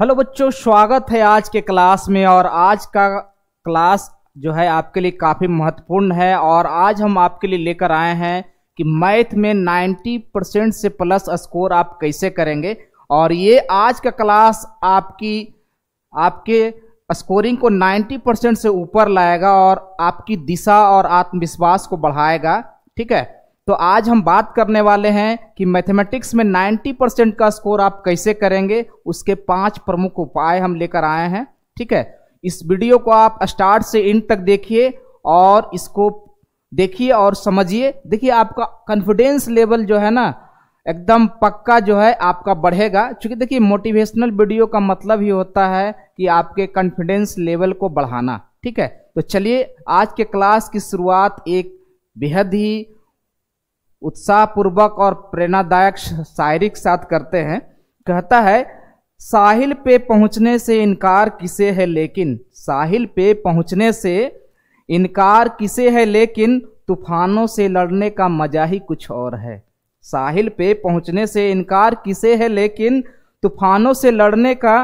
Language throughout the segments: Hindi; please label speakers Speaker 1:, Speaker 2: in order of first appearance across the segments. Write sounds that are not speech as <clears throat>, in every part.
Speaker 1: हेलो बच्चों स्वागत है आज के क्लास में और आज का क्लास जो है आपके लिए काफ़ी महत्वपूर्ण है और आज हम आपके लिए लेकर आए हैं कि मैथ में 90 परसेंट से प्लस स्कोर आप कैसे करेंगे और ये आज का क्लास आपकी आपके स्कोरिंग को 90 परसेंट से ऊपर लाएगा और आपकी दिशा और आत्मविश्वास को बढ़ाएगा ठीक है तो आज हम बात करने वाले हैं कि मैथमेटिक्स में 90 परसेंट का स्कोर आप कैसे करेंगे उसके पांच प्रमुख उपाय हम लेकर आए हैं ठीक है इस वीडियो को आप स्टार्ट से इंड तक देखिए और इसको देखिए और समझिए देखिए आपका कॉन्फिडेंस लेवल जो है ना एकदम पक्का जो है आपका बढ़ेगा क्योंकि देखिए मोटिवेशनल वीडियो का मतलब ही होता है कि आपके कॉन्फिडेंस लेवल को बढ़ाना ठीक है तो चलिए आज के क्लास की शुरुआत एक बेहद ही उत्साहपूर्वक और प्रेरणादायक शायरी के साथ करते हैं कहता है साहिल पे पहुंचने से इनकार किसे है लेकिन साहिल पे पहुंचने से इनकार किसे है लेकिन तूफानों से लड़ने का मजा ही कुछ और है साहिल पे पहुंचने से इनकार किसे है लेकिन तूफानों से लड़ने का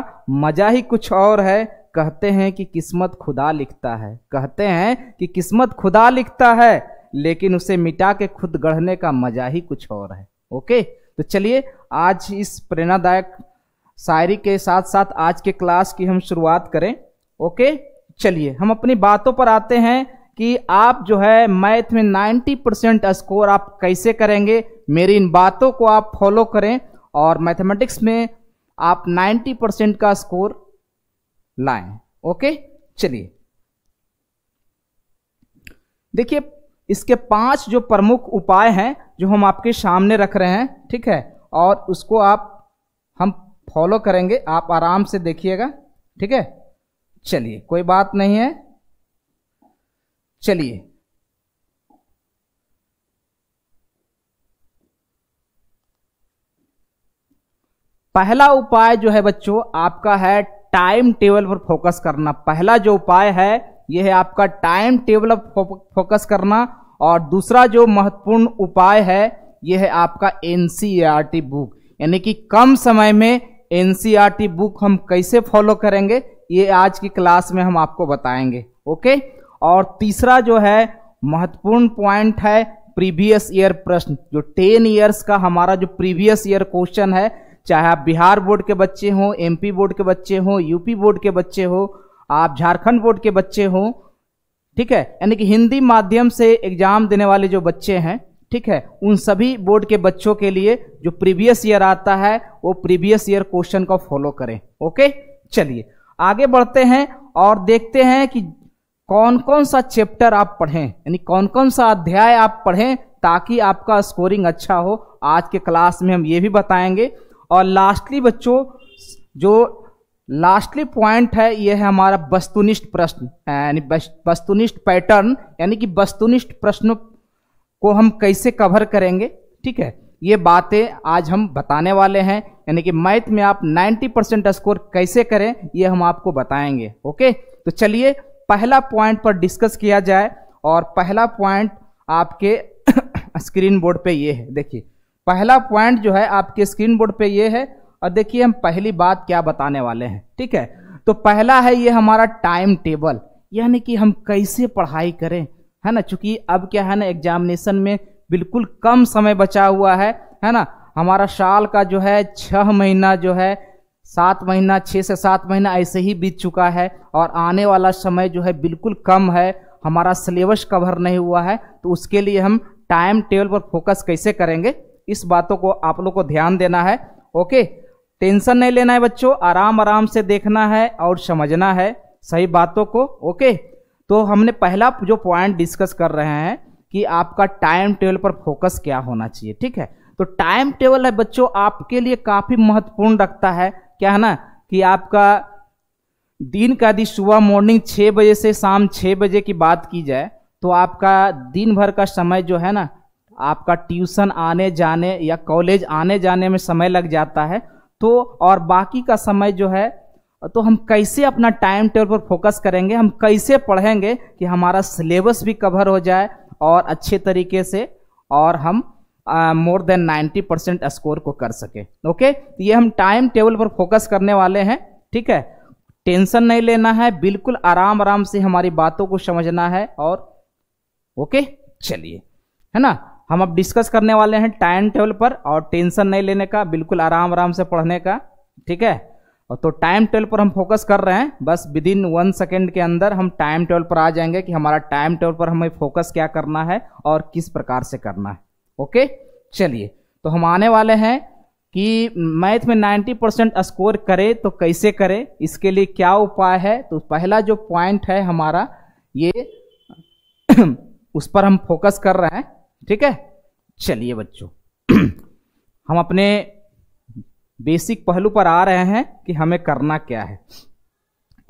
Speaker 1: मजा ही कुछ और है कहते हैं कि किस्मत खुदा लिखता है कहते हैं कि किस्मत खुदा लिखता है लेकिन उसे मिटा के खुद गढ़ने का मजा ही कुछ और है ओके तो चलिए आज इस प्रेरणादायक शायरी के साथ साथ आज के क्लास की हम शुरुआत करें ओके चलिए हम अपनी बातों पर आते हैं कि आप जो है मैथ में 90 परसेंट स्कोर आप कैसे करेंगे मेरी इन बातों को आप फॉलो करें और मैथमेटिक्स में आप 90 परसेंट का स्कोर लाएं ओके चलिए देखिए इसके पांच जो प्रमुख उपाय हैं जो हम आपके सामने रख रहे हैं ठीक है और उसको आप हम फॉलो करेंगे आप आराम से देखिएगा ठीक है चलिए कोई बात नहीं है चलिए पहला उपाय जो है बच्चों आपका है टाइम टेबल पर फोकस करना पहला जो उपाय है ये है आपका टाइम टेबल फोकस करना और दूसरा जो महत्वपूर्ण उपाय है ये है आपका एन बुक e यानी कि कम समय में एन बुक e हम कैसे फॉलो करेंगे ये आज की क्लास में हम आपको बताएंगे ओके और तीसरा जो है महत्वपूर्ण पॉइंट है प्रीवियस ईयर प्रश्न जो टेन ईयर्स का हमारा जो प्रीवियस ईयर क्वेश्चन है चाहे आप बिहार बोर्ड के बच्चे हों एमपी बोर्ड के बच्चे हों यूपी बोर्ड के बच्चे हों आप झारखंड बोर्ड के बच्चे हों ठीक है यानी कि हिंदी माध्यम से एग्जाम देने वाले जो बच्चे हैं ठीक है उन सभी बोर्ड के बच्चों के लिए जो प्रीवियस ईयर आता है वो प्रीवियस ईयर क्वेश्चन को फॉलो करें ओके चलिए आगे बढ़ते हैं और देखते हैं कि कौन कौन सा चैप्टर आप पढ़ें यानी कौन कौन सा अध्याय आप पढ़ें ताकि आपका स्कोरिंग अच्छा हो आज के क्लास में हम ये भी बताएंगे और लास्टली बच्चों जो लास्टली पॉइंट है यह है हमारा वस्तुनिष्ठ प्रश्न यानी वस्तुनिष्ठ पैटर्न यानी कि वस्तुनिष्ठ प्रश्नों को हम कैसे कवर करेंगे ठीक है ये बातें आज हम बताने वाले हैं यानी कि मैथ में आप 90 परसेंट स्कोर कैसे करें ये हम आपको बताएंगे ओके तो चलिए पहला पॉइंट पर डिस्कस किया जाए और पहला पॉइंट आपके स्क्रीन <coughs> बोर्ड पे ये है देखिए पहला पॉइंट जो है आपके स्क्रीन बोर्ड पे ये है और देखिए हम पहली बात क्या बताने वाले हैं ठीक है तो पहला है ये हमारा टाइम टेबल यानी कि हम कैसे पढ़ाई करें है ना चूंकि अब क्या है ना एग्जामिनेशन में बिल्कुल कम समय बचा हुआ है है ना हमारा साल का जो है छह महीना जो है सात महीना छः से सात महीना ऐसे ही बीत चुका है और आने वाला समय जो है बिल्कुल कम है हमारा सिलेबस कवर नहीं हुआ है तो उसके लिए हम टाइम टेबल पर फोकस कैसे करेंगे इस बातों को आप लोग को ध्यान देना है ओके टेंशन नहीं लेना है बच्चों आराम आराम से देखना है और समझना है सही बातों को ओके तो हमने पहला जो पॉइंट डिस्कस कर रहे हैं कि आपका टाइम टेबल पर फोकस क्या होना चाहिए ठीक है तो टाइम टेबल है बच्चों आपके लिए काफ़ी महत्वपूर्ण रखता है क्या है ना कि आपका दिन का यदि सुबह मॉर्निंग छः बजे से शाम छः बजे की बात की जाए तो आपका दिन भर का समय जो है ना आपका ट्यूशन आने जाने या कॉलेज आने जाने में समय लग जाता है तो और बाकी का समय जो है तो हम कैसे अपना टाइम टेबल पर फोकस करेंगे हम कैसे पढ़ेंगे कि हमारा सिलेबस भी कवर हो जाए और अच्छे तरीके से और हम more than ninety percent score को कर सके ओके तो ये हम टाइम टेबल पर फोकस करने वाले हैं ठीक है टेंशन नहीं लेना है बिल्कुल आराम आराम से हमारी बातों को समझना है और ओके चलिए है ना हम अब डिस्कस करने वाले हैं टाइम टेबल पर और टेंशन नहीं लेने का बिल्कुल आराम आराम से पढ़ने का ठीक है और तो टाइम टेबल पर हम फोकस कर रहे हैं बस विद इन वन सेकेंड के अंदर हम टाइम टेबल पर आ जाएंगे कि हमारा टाइम टेबल पर हमें फोकस क्या करना है और किस प्रकार से करना है ओके चलिए तो हम आने वाले हैं कि मैथ में 90 परसेंट स्कोर करे तो कैसे करे इसके लिए क्या उपाय है तो पहला जो पॉइंट है हमारा ये <clears throat> उस पर हम फोकस कर रहे हैं ठीक है चलिए बच्चों <clears throat> हम अपने बेसिक पहलू पर आ रहे हैं कि हमें करना क्या है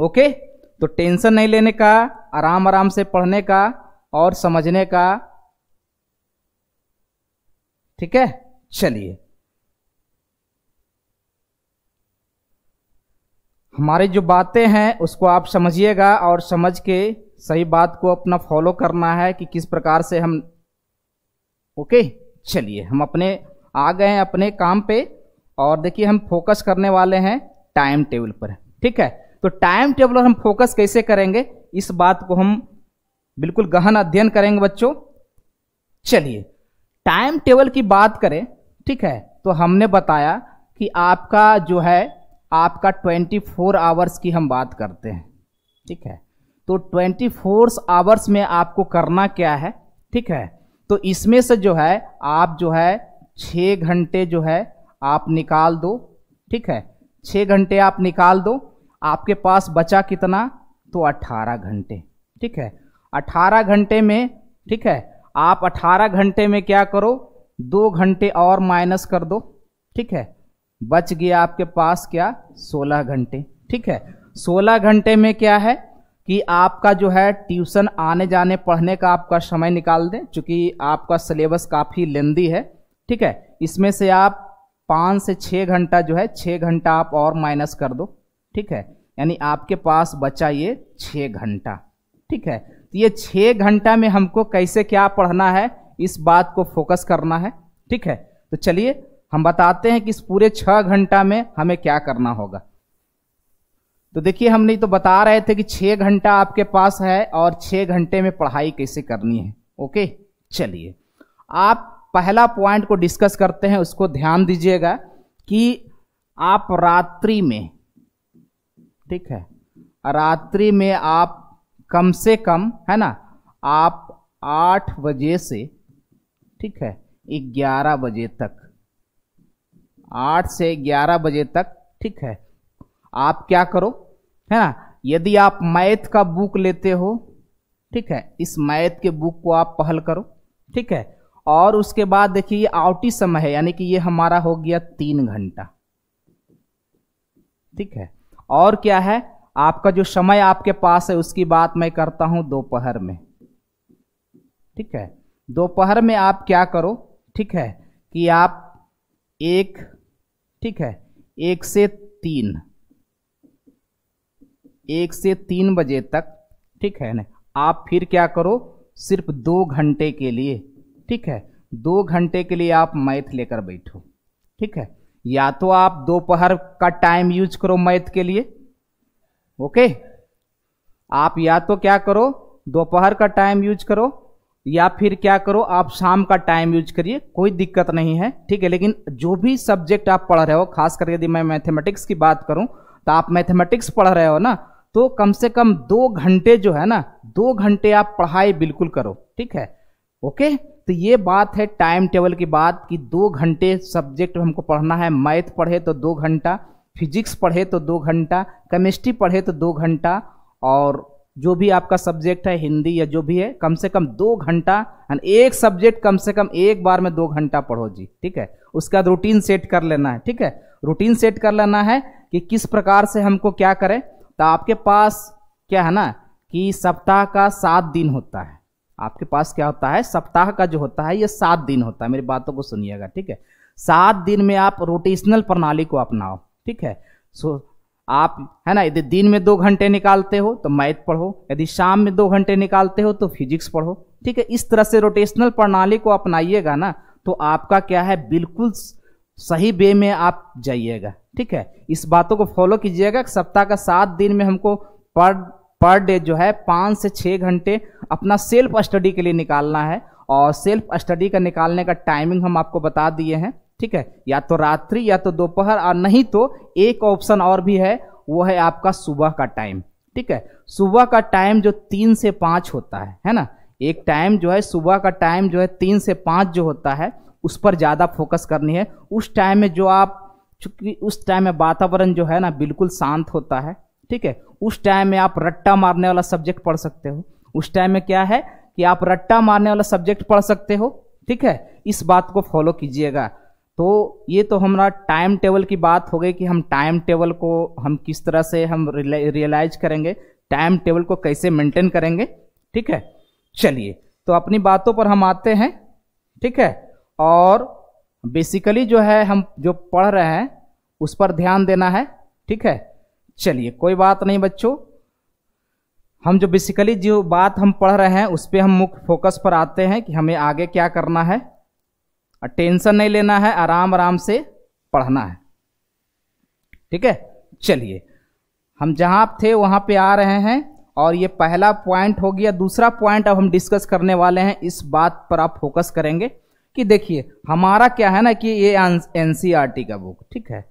Speaker 1: ओके तो टेंशन नहीं लेने का आराम आराम से पढ़ने का और समझने का ठीक है चलिए हमारी जो बातें हैं उसको आप समझिएगा और समझ के सही बात को अपना फॉलो करना है कि किस प्रकार से हम ओके चलिए हम अपने आ गए हैं अपने काम पे और देखिए हम फोकस करने वाले हैं टाइम टेबल पर ठीक है तो टाइम टेबल पर हम फोकस कैसे करेंगे इस बात को हम बिल्कुल गहन अध्ययन करेंगे बच्चों चलिए टाइम टेबल की बात करें ठीक है तो हमने बताया कि आपका जो है आपका 24 आवर्स की हम बात करते हैं ठीक है तो 24 आवर्स में आपको करना क्या है ठीक है तो इसमें से जो है आप जो है छः घंटे जो है आप निकाल दो ठीक है छः घंटे आप निकाल दो आपके पास बचा कितना तो 18 घंटे ठीक है 18 घंटे में ठीक है आप 18 घंटे में क्या करो दो घंटे और माइनस कर दो ठीक है बच गया आपके पास क्या 16 घंटे ठीक है 16 घंटे में क्या है कि आपका जो है ट्यूशन आने जाने पढ़ने का आपका समय निकाल दें चूँकि आपका सिलेबस काफ़ी लेंदी है ठीक है इसमें से आप पाँच से छः घंटा जो है छः घंटा आप और माइनस कर दो ठीक है यानी आपके पास बचा ये छः घंटा ठीक है तो ये छः घंटा में हमको कैसे क्या पढ़ना है इस बात को फोकस करना है ठीक है तो चलिए हम बताते हैं कि इस पूरे छः घंटा में हमें क्या करना होगा तो देखिए हम नहीं तो बता रहे थे कि छे घंटा आपके पास है और छह घंटे में पढ़ाई कैसे करनी है ओके चलिए आप पहला पॉइंट को डिस्कस करते हैं उसको ध्यान दीजिएगा कि आप रात्रि में ठीक है रात्रि में आप कम से कम है ना आप आठ बजे से ठीक है ग्यारह बजे तक आठ से ग्यारह बजे तक ठीक है आप क्या करो है ना यदि आप मैथ का बुक लेते हो ठीक है इस मैथ के बुक को आप पहल करो ठीक है और उसके बाद देखिए ये आउटी समय है यानी कि ये हमारा हो गया तीन घंटा ठीक है और क्या है आपका जो समय आपके पास है उसकी बात मैं करता हूं दोपहर में ठीक है दोपहर में आप क्या करो ठीक है कि आप एक ठीक है एक से तीन एक से तीन बजे तक ठीक है ना आप फिर क्या करो सिर्फ दो घंटे के लिए ठीक है दो घंटे के लिए आप मैथ लेकर बैठो ठीक है या तो आप दोपहर का टाइम यूज करो मैथ के लिए ओके आप या तो क्या करो दोपहर का टाइम यूज करो या फिर क्या करो आप शाम का टाइम यूज करिए कोई दिक्कत नहीं है ठीक है लेकिन जो भी सब्जेक्ट आप पढ़ रहे हो खास कर यदि मैं मैथमेटिक्स की बात करूं तो आप मैथमेटिक्स पढ़ रहे हो ना तो कम से कम दो घंटे जो है ना दो घंटे आप पढ़ाई बिल्कुल करो ठीक है ओके तो ये बात है टाइम टेबल की बात कि दो घंटे सब्जेक्ट हमको पढ़ना है मैथ पढ़े तो दो घंटा फिजिक्स पढ़े तो दो घंटा केमिस्ट्री पढ़े तो दो घंटा और जो भी आपका सब्जेक्ट है हिंदी या जो भी है कम से कम दो घंटा एंड एक सब्जेक्ट कम से कम एक बार में दो घंटा पढ़ो जी ठीक है उसके बाद रूटीन सेट कर लेना है ठीक है रूटीन सेट कर लेना है कि किस प्रकार से हमको क्या करें तो आपके पास क्या है ना कि सप्ताह का सात दिन होता है आपके पास क्या होता है सप्ताह का जो होता है ये सात दिन होता है मेरी बातों को सुनिएगा ठीक है सात दिन में आप रोटेशनल प्रणाली को अपनाओ ठीक है सो आप है ना यदि दिन में दो घंटे निकालते हो तो मैथ पढ़ो यदि शाम में दो घंटे निकालते हो तो फिजिक्स पढ़ो ठीक है इस तरह से रोटेशनल प्रणाली को अपनाइएगा ना तो आपका क्या है बिल्कुल सही वे में आप जाइएगा ठीक है इस बातों को फॉलो कीजिएगा सप्ताह का सात दिन में हमको पर पर डे जो है पाँच से छः घंटे अपना सेल्फ स्टडी के लिए निकालना है और सेल्फ स्टडी का निकालने का टाइमिंग हम आपको बता दिए हैं ठीक है या तो रात्रि या तो दोपहर और नहीं तो एक ऑप्शन और भी है वो है आपका सुबह का टाइम ठीक है सुबह का टाइम जो तीन से पाँच होता है है ना एक टाइम जो है सुबह का टाइम जो है तीन से पाँच जो होता है उस पर ज़्यादा फोकस करनी है उस टाइम में जो आप चूंकि उस टाइम में वातावरण जो है ना बिल्कुल शांत होता है ठीक है उस टाइम में आप रट्टा मारने वाला सब्जेक्ट पढ़ सकते हो उस टाइम में क्या है कि आप रट्टा मारने वाला सब्जेक्ट पढ़ सकते हो ठीक है इस बात को फॉलो कीजिएगा तो ये तो हमारा टाइम टेबल की बात हो गई कि हम टाइम टेबल को हम किस तरह से हम रियलाइज करेंगे टाइम टेबल को कैसे मेंटेन करेंगे ठीक है चलिए तो अपनी बातों पर हम आते हैं ठीक है और बेसिकली जो है हम जो पढ़ रहे हैं उस पर ध्यान देना है ठीक है चलिए कोई बात नहीं बच्चों हम जो बेसिकली जो बात हम पढ़ रहे हैं उस पर हम मुख्य फोकस पर आते हैं कि हमें आगे क्या करना है और टेंशन नहीं लेना है आराम आराम से पढ़ना है ठीक है चलिए हम जहां थे वहां पे आ रहे हैं और ये पहला पॉइंट हो गया दूसरा पॉइंट अब हम डिस्कस करने वाले हैं इस बात पर आप फोकस करेंगे कि देखिए हमारा क्या है ना कि ये एनसीईआरटी का बुक ठीक है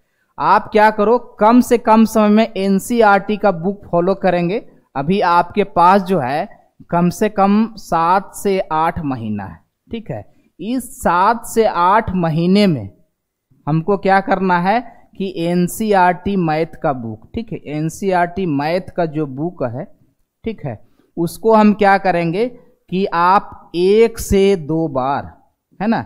Speaker 1: आप क्या करो कम से कम समय में एनसीईआरटी का बुक फॉलो करेंगे अभी आपके पास जो है कम से कम सात से आठ महीना है ठीक है इस सात से आठ महीने में हमको क्या करना है कि एनसीईआरटी मैथ का बुक ठीक है एनसीईआरटी मैथ का जो बुक है ठीक है उसको हम क्या करेंगे कि आप एक से दो बार है ना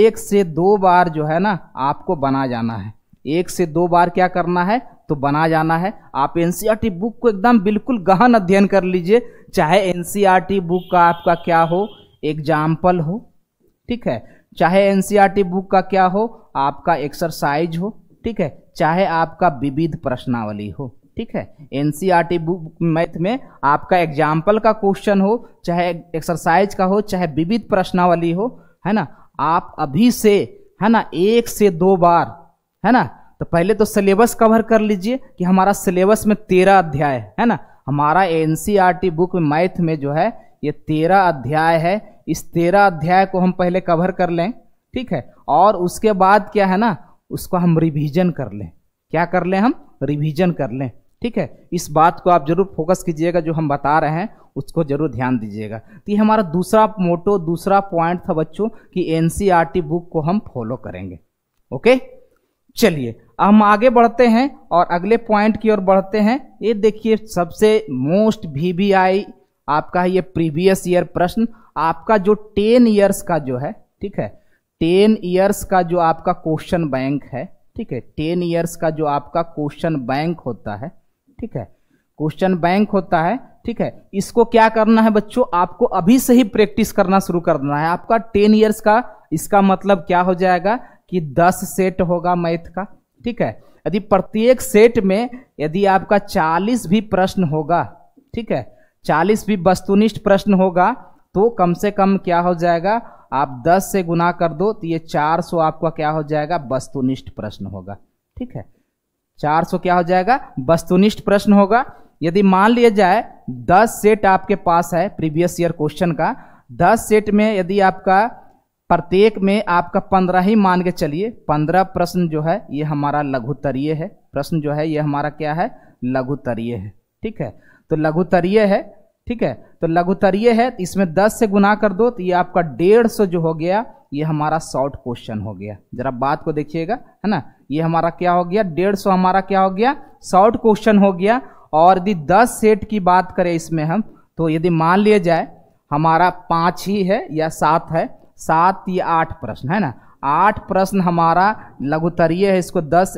Speaker 1: एक से दो बार जो है ना आपको बना जाना है एक से दो बार क्या करना है तो बना जाना है आप एनसीईआरटी बुक e को एकदम बिल्कुल गहन अध्ययन कर लीजिए चाहे एनसीईआरटी बुक e का आपका क्या हो एग्जाम्पल हो ठीक है चाहे एनसीईआरटी बुक e का क्या हो आपका एक्सरसाइज हो ठीक है चाहे आपका विविध प्रश्नावली हो ठीक है एनसीईआरटी बुक मैथ में आपका एग्जाम्पल का क्वेश्चन हो चाहे एक्सरसाइज का हो चाहे विविध प्रश्नावली हो है ना आप अभी से है ना एक से दो बार है ना तो पहले तो सिलेबस कवर कर लीजिए कि हमारा सिलेबस में तेरह अध्याय है, है ना हमारा एन बुक e में मैथ में जो है ये तेरह अध्याय है इस तेरह अध्याय को हम पहले कवर कर लें ठीक है और उसके बाद क्या है ना उसको हम रिवीजन कर लें क्या कर लें हम रिवीजन कर लें ठीक है इस बात को आप जरूर फोकस कीजिएगा जो हम बता रहे हैं उसको जरूर ध्यान दीजिएगा तो ये हमारा दूसरा मोटो दूसरा पॉइंट था बच्चों कि एन बुक e को हम फॉलो करेंगे ओके चलिए हम आगे बढ़ते हैं और अगले पॉइंट की ओर बढ़ते हैं ये देखिए सबसे मोस्ट वी आपका ये प्रीवियस ईयर प्रश्न आपका जो टेन ईयर्स का जो है ठीक है टेन ईयर्स का जो आपका क्वेश्चन बैंक है ठीक है टेन ईयर्स का जो आपका क्वेश्चन बैंक होता है ठीक है क्वेश्चन बैंक होता है ठीक है इसको क्या करना है बच्चों आपको अभी से ही प्रैक्टिस करना शुरू करना है आपका टेन ईयर्स का इसका मतलब क्या हो जाएगा कि दस सेट होगा मैथ का ठीक है यदि प्रत्येक सेट में यदि आपका चालीस भी प्रश्न होगा ठीक है चालीस भी वस्तुनिष्ठ प्रश्न होगा तो कम से कम क्या हो जाएगा आप दस से गुना कर दो तो ये चार सौ आपका क्या हो जाएगा वस्तुनिष्ठ प्रश्न होगा ठीक है चार सौ क्या हो जाएगा वस्तुनिष्ठ प्रश्न होगा यदि मान लिया जाए दस सेट आपके पास है प्रीवियस ईयर क्वेश्चन का दस सेट में यदि आपका प्रत्येक में आपका पंद्रह ही मान के चलिए पंद्रह प्रश्न जो है ये हमारा लघुतरीय है प्रश्न जो है ये हमारा क्या है लघुतरीय है ठीक है तो लघुतरीय है ठीक है तो लघुतरीय है तो इसमें दस से गुना कर दो तो ये आपका डेढ़ सौ जो हो गया ये हमारा शॉर्ट क्वेश्चन हो गया जरा बात को देखिएगा है ना ये हमारा क्या हो गया डेढ़ सौ हमारा क्या हो गया शॉर्ट क्वेश्चन हो गया और यदि दस सेट की बात करें इसमें हम तो यदि मान लिया जाए हमारा पाँच ही है या सात है सात या आठ प्रश्न है ना आठ प्रश्न हमारा लघुतरीय है इसको दस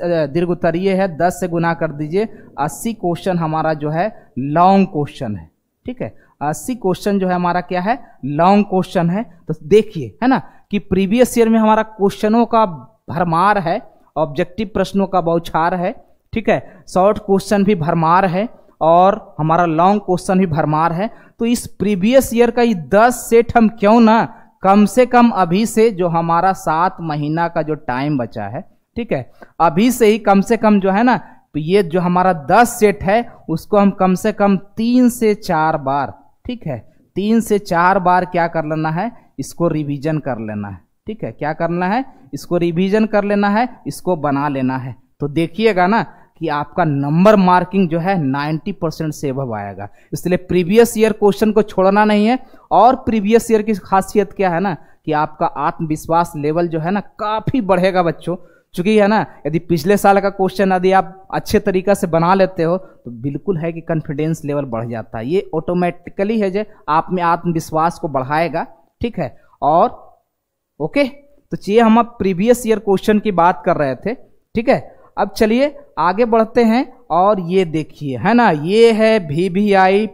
Speaker 1: उत्तरीय है दस से गुना कर दीजिए अस्सी क्वेश्चन हमारा जो है लॉन्ग क्वेश्चन है ठीक है अस्सी क्वेश्चन जो है हमारा क्या है लॉन्ग क्वेश्चन है तो देखिए है ना कि प्रीवियस ईयर में हमारा क्वेश्चनों का भरमार है ऑब्जेक्टिव प्रश्नों का बौछार है ठीक है शॉर्ट क्वेश्चन भी भरमार है और हमारा लॉन्ग क्वेश्चन भी भरमार है तो इस प्रीवियस ईयर का ये दस सेट हम क्यों ना कम से कम अभी से जो हमारा सात महीना का जो टाइम बचा है ठीक है अभी से ही कम से कम जो है ना तो ये जो हमारा दस सेट है उसको हम कम से कम तीन से चार बार ठीक है तीन से चार बार क्या कर लेना है इसको रिवीजन कर लेना है ठीक है क्या करना है इसको रिवीजन कर लेना है इसको बना लेना है तो देखिएगा ना कि आपका नंबर मार्किंग जो है 90 परसेंट से अब आएगा इसलिए प्रीवियस ईयर क्वेश्चन को छोड़ना नहीं है और प्रीवियस ईयर की खासियत क्या है ना कि आपका आत्मविश्वास लेवल जो है ना काफ़ी बढ़ेगा बच्चों चूँकि है ना यदि पिछले साल का क्वेश्चन यदि आप अच्छे तरीका से बना लेते हो तो बिल्कुल है कि कॉन्फिडेंस लेवल बढ़ जाता है ये ऑटोमेटिकली है जो आप में आत्मविश्वास को बढ़ाएगा ठीक है और ओके तो चाहिए हम अब प्रीवियस ईयर क्वेश्चन की बात कर रहे थे ठीक है अब चलिए आगे बढ़ते हैं और ये देखिए है ना ये है भी वी आई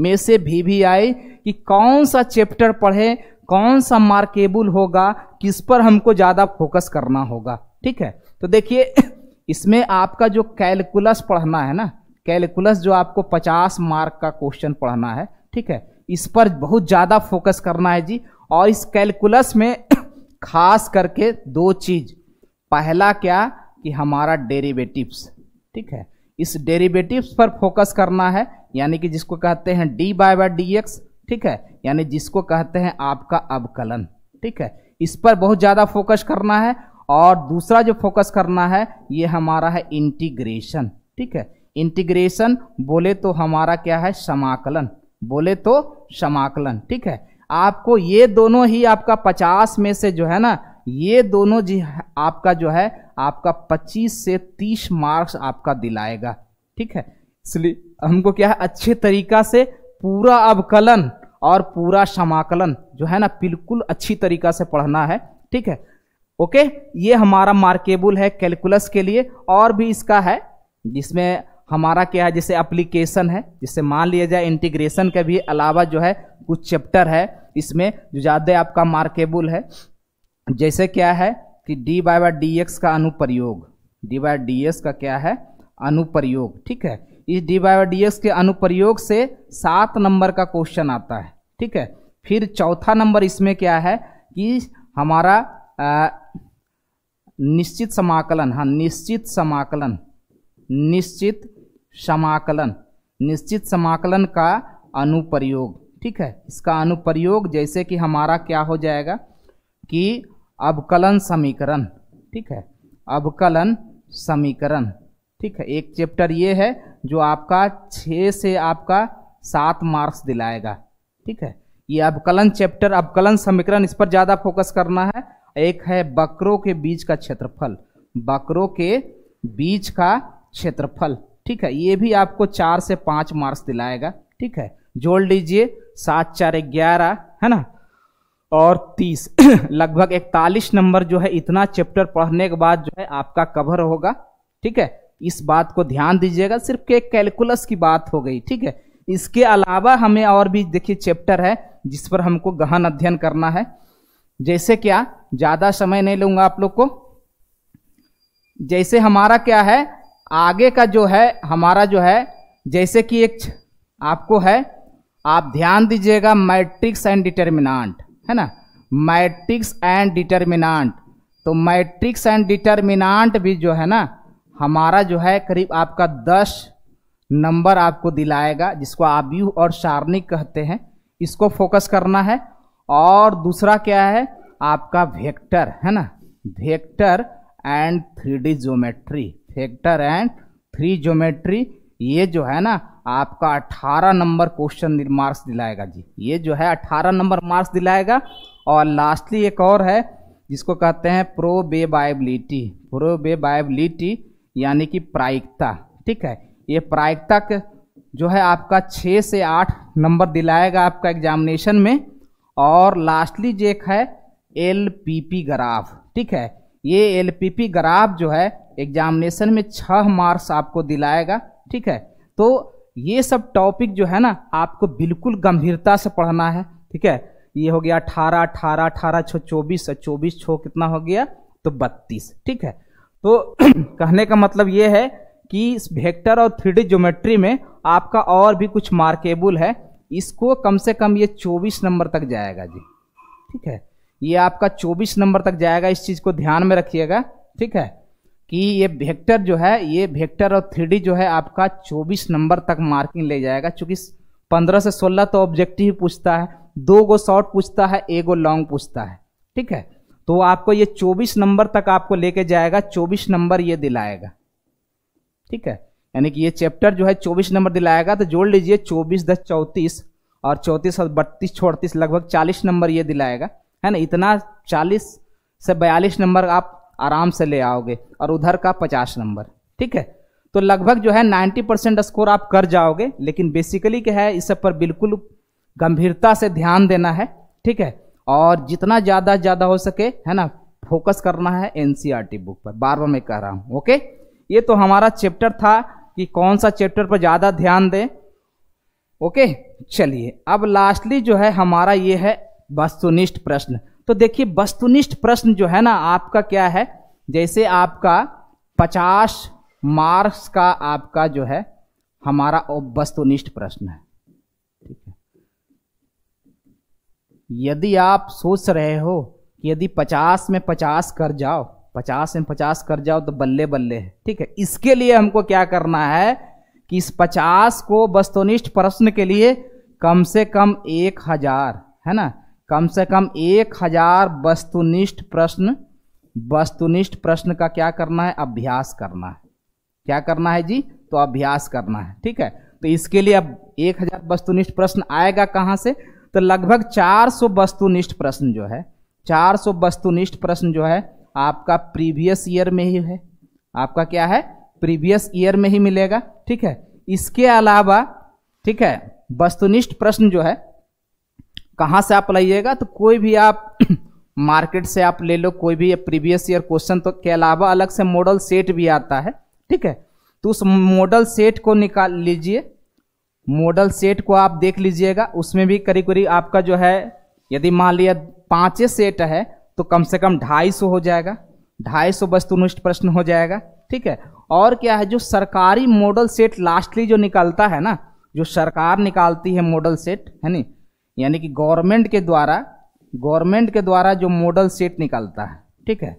Speaker 1: में से भी भी आई कि कौन सा चैप्टर पढ़े कौन सा मार्केबल होगा किस पर हमको ज़्यादा फोकस करना होगा ठीक है तो देखिए <coughs> इसमें आपका जो कैलकुलस पढ़ना है ना कैलकुलस जो आपको 50 मार्क का क्वेश्चन पढ़ना है ठीक है इस पर बहुत ज़्यादा फोकस करना है जी और इस कैलकुलस में <coughs> खास करके दो चीज़ पहला क्या कि हमारा डेरिवेटिव्स ठीक है इस डेरिवेटिव्स पर फोकस करना है यानी कि जिसको कहते हैं D by by D X ठीक है यानी जिसको कहते हैं आपका अवकलन ठीक है इस पर बहुत ज़्यादा फोकस करना है और दूसरा जो फोकस करना है ये हमारा है इंटीग्रेशन ठीक है इंटीग्रेशन बोले तो हमारा क्या है समाकलन बोले तो समाकलन ठीक है आपको ये दोनों ही आपका पचास में से जो है ना ये दोनों जी आपका जो है आपका 25 से 30 मार्क्स आपका दिलाएगा ठीक है इसलिए हमको क्या है अच्छे तरीका से पूरा अवकलन और पूरा समाकलन जो है ना बिल्कुल अच्छी तरीका से पढ़ना है ठीक है ओके ये हमारा मार्केबल है कैलकुलस के लिए और भी इसका है जिसमें हमारा क्या है जैसे अप्लीकेशन है जिससे मान लिया जाए इंटीग्रेशन के भी अलावा जो है कुछ चैप्टर है इसमें जो ज़्यादा आपका मार्केबल है जैसे क्या है कि D by by D X का अनुप्रयोग डी बाय डी एक्स का क्या है अनुप्रयोग ठीक है इस डी बाय डी एक्स के अनुप्रयोग से सात नंबर का क्वेश्चन आता है ठीक है फिर चौथा नंबर इसमें क्या है कि हमारा आ, निश्चित समाकलन हाँ निश्चित समाकलन निश्चित समाकलन निश्चित समाकलन का अनुप्रयोग ठीक है इसका अनुप्रयोग जैसे कि हमारा क्या हो जाएगा कि अवकलन समीकरण ठीक है अवकलन समीकरण ठीक है एक चैप्टर ये है जो आपका छः से आपका सात मार्क्स दिलाएगा ठीक है ये अवकलन चैप्टर अवकलन समीकरण इस पर ज़्यादा फोकस करना है एक है बकरों के बीच का क्षेत्रफल बकरों के बीच का क्षेत्रफल ठीक है ये भी आपको चार से पाँच मार्क्स दिलाएगा ठीक है जोड़ लीजिए सात चार ग्यारह है ना और तीस <clears throat> लगभग इकतालीस नंबर जो है इतना चैप्टर पढ़ने के बाद जो है आपका कवर होगा ठीक है इस बात को ध्यान दीजिएगा सिर्फ के कैलकुलस की बात हो गई ठीक है इसके अलावा हमें और भी देखिए चैप्टर है जिस पर हमको गहन अध्ययन करना है जैसे क्या ज़्यादा समय नहीं लूंगा आप लोग को जैसे हमारा क्या है आगे का जो है हमारा जो है जैसे कि एक आपको है आप ध्यान दीजिएगा मैट्रिक्स एंड डिटर्मिनांट है ना मैट्रिक्स एंड डिटर्मिनांट तो मैट्रिक्स एंड डिटर्मिनांट भी जो है ना हमारा जो है करीब आपका दस नंबर आपको दिलाएगा जिसको आबयू और शारणिक कहते हैं इसको फोकस करना है और दूसरा क्या है आपका वेक्टर है ना vector and three D vector and three geometry ये जो है ना आपका 18 नंबर क्वेश्चन मार्क्स दिलाएगा जी ये जो है 18 नंबर मार्क्स दिलाएगा और लास्टली एक और है जिसको कहते हैं प्रोबेबाइबिलिटी प्रोबेबाइबिलिटी यानी कि प्रायिकता ठीक है ये प्रायिकता जो है आपका छः से आठ नंबर दिलाएगा आपका एग्जामिनेशन में और लास्टली जो एक है एल पी पी ग्राफ ठीक है ये एल पी पी ग्राफ जो है एग्जामिनेशन में छः मार्क्स आपको दिलाएगा ठीक है तो ये सब टॉपिक जो है ना आपको बिल्कुल गंभीरता से पढ़ना है ठीक है ये हो गया अठारह अठारह अठारह छो चौबीस और चौबीस छो कितना हो गया तो बत्तीस ठीक है तो <clears throat> कहने का मतलब ये है कि इस वेक्टर और थ्री ज्योमेट्री में आपका और भी कुछ मार्केबल है इसको कम से कम ये चौबीस नंबर तक जाएगा जी ठीक है ये आपका चौबीस नंबर तक जाएगा इस चीज़ को ध्यान में रखिएगा ठीक है कि ये वेक्टर जो है ये वेक्टर और थ्री जो है आपका 24 नंबर तक मार्किंग ले जाएगा चूंकि 15 से 16 तो ऑब्जेक्टिव पूछता है दो गो शॉर्ट पूछता है एक गो लॉन्ग पूछता है ठीक है तो आपको ये 24 नंबर तक आपको लेके जाएगा 24 नंबर ये दिलाएगा ठीक है यानी कि ये चैप्टर जो है 24 नंबर दिलाएगा तो जोड़ लीजिए 24 दस चौंतीस और चौंतीस और बत्तीस छोड़तीस लगभग 40 नंबर ये दिलाएगा है ना इतना 40 से 42 नंबर आप आराम से ले आओगे और उधर का पचास नंबर ठीक है तो लगभग जो है नाइन्टी परसेंट स्कोर आप कर जाओगे लेकिन बेसिकली क्या है इस सब पर बिल्कुल गंभीरता से ध्यान देना है ठीक है और जितना ज़्यादा ज़्यादा हो सके है ना फोकस करना है एन बुक e पर बार बार मैं कह रहा हूँ ओके ये तो हमारा चैप्टर था कि कौन सा चैप्टर पर ज़्यादा ध्यान दें ओके चलिए अब लास्टली जो है हमारा ये है वस्तुनिष्ठ प्रश्न तो देखिए वस्तुनिष्ठ प्रश्न जो है ना आपका क्या है जैसे आपका पचास मार्क्स का आपका जो है हमारा वस्तुनिष्ठ प्रश्न है ठीक है यदि आप सोच रहे हो कि यदि पचास में पचास कर जाओ पचास में पचास कर जाओ तो बल्ले बल्ले है ठीक है इसके लिए हमको क्या करना है कि इस पचास को वस्तुनिष्ठ प्रश्न के लिए कम से कम एक हजार है ना कम से कम एक हजार वस्तुनिष्ठ प्रश्न वस्तुनिष्ठ प्रश्न का क्या करना है अभ्यास करना है क्या करना है जी तो अभ्यास करना है ठीक है तो इसके लिए अब एक हजार वस्तुनिष्ठ प्रश्न आएगा कहाँ से तो लगभग 400 वस्तुनिष्ठ प्रश्न जो है 400 वस्तुनिष्ठ प्रश्न जो है आपका प्रीवियस ईयर में ही है आपका क्या है प्रीवियस ईयर में ही मिलेगा ठीक है इसके अलावा ठीक है वस्तुनिष्ठ प्रश्न जो है कहाँ से आप लाइएगा तो कोई भी आप <clears throat> मार्केट से आप ले लो कोई भी प्रीवियस ईयर क्वेश्चन तो के अलावा अलग से मॉडल सेट भी आता है ठीक है तो उस मॉडल सेट को निकाल लीजिए मॉडल सेट को आप देख लीजिएगा उसमें भी करीब करीब आपका जो है यदि मान लिया पाँचे सेट है तो कम से कम ढाई सौ हो जाएगा ढाई सौ वस्तुनिष्ठ प्रश्न हो जाएगा ठीक है और क्या है जो सरकारी मॉडल सेट लास्टली जो निकलता है ना जो सरकार निकालती है मॉडल सेट है नहीं यानी कि गवर्नमेंट के द्वारा गवर्नमेंट के द्वारा जो मॉडल सेट निकालता है ठीक है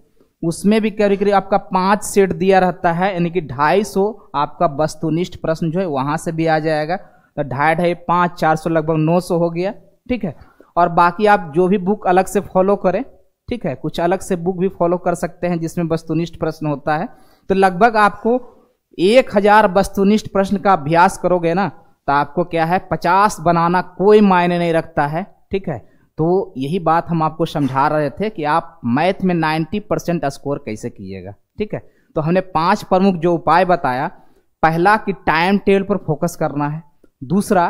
Speaker 1: उसमें भी कभी कभी आपका पांच सेट दिया रहता है यानी कि ढाई सौ आपका वस्तुनिष्ठ प्रश्न जो है वहां से भी आ जाएगा तो ढाई ढाई पाँच चार सौ लगभग नौ सौ हो गया ठीक है और बाकी आप जो भी बुक अलग से फॉलो करें ठीक है कुछ अलग से बुक भी फॉलो कर सकते हैं जिसमें वस्तुनिष्ठ प्रश्न होता है तो लगभग आपको एक हजार वस्तुनिष्ठ प्रश्न का अभ्यास करोगे ना तो आपको क्या है पचास बनाना कोई मायने नहीं रखता है ठीक है तो यही बात हम आपको समझा रहे थे कि आप मैथ में नाइन्टी परसेंट स्कोर कैसे कीजिएगा ठीक है तो हमने पांच प्रमुख जो उपाय बताया पहला कि टाइम टेबल पर फोकस करना है दूसरा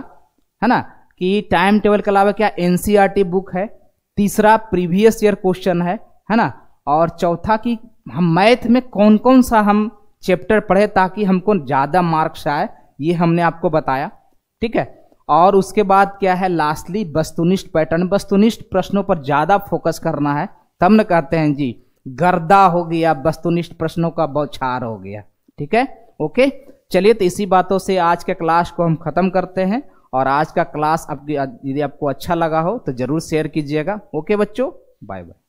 Speaker 1: है ना कि टाइम टेबल के अलावा क्या एन e बुक है तीसरा प्रीवियस ईयर क्वेश्चन है है ना और चौथा कि हम मैथ में कौन कौन सा हम चैप्टर पढ़े ताकि हमको ज़्यादा मार्क्स आए ये हमने आपको बताया ठीक है और उसके बाद क्या है लास्टली वस्तुनिष्ठ पैटर्न वस्तुनिष्ठ प्रश्नों पर ज़्यादा फोकस करना है तब न कहते हैं जी गर्दा हो गया वस्तुनिष्ठ प्रश्नों का बौछार हो गया ठीक है ओके चलिए तो इसी बातों से आज के क्लास को हम ख़त्म करते हैं और आज का क्लास आपकी यदि आपको अच्छा लगा हो तो ज़रूर शेयर कीजिएगा ओके बच्चों बाय बाय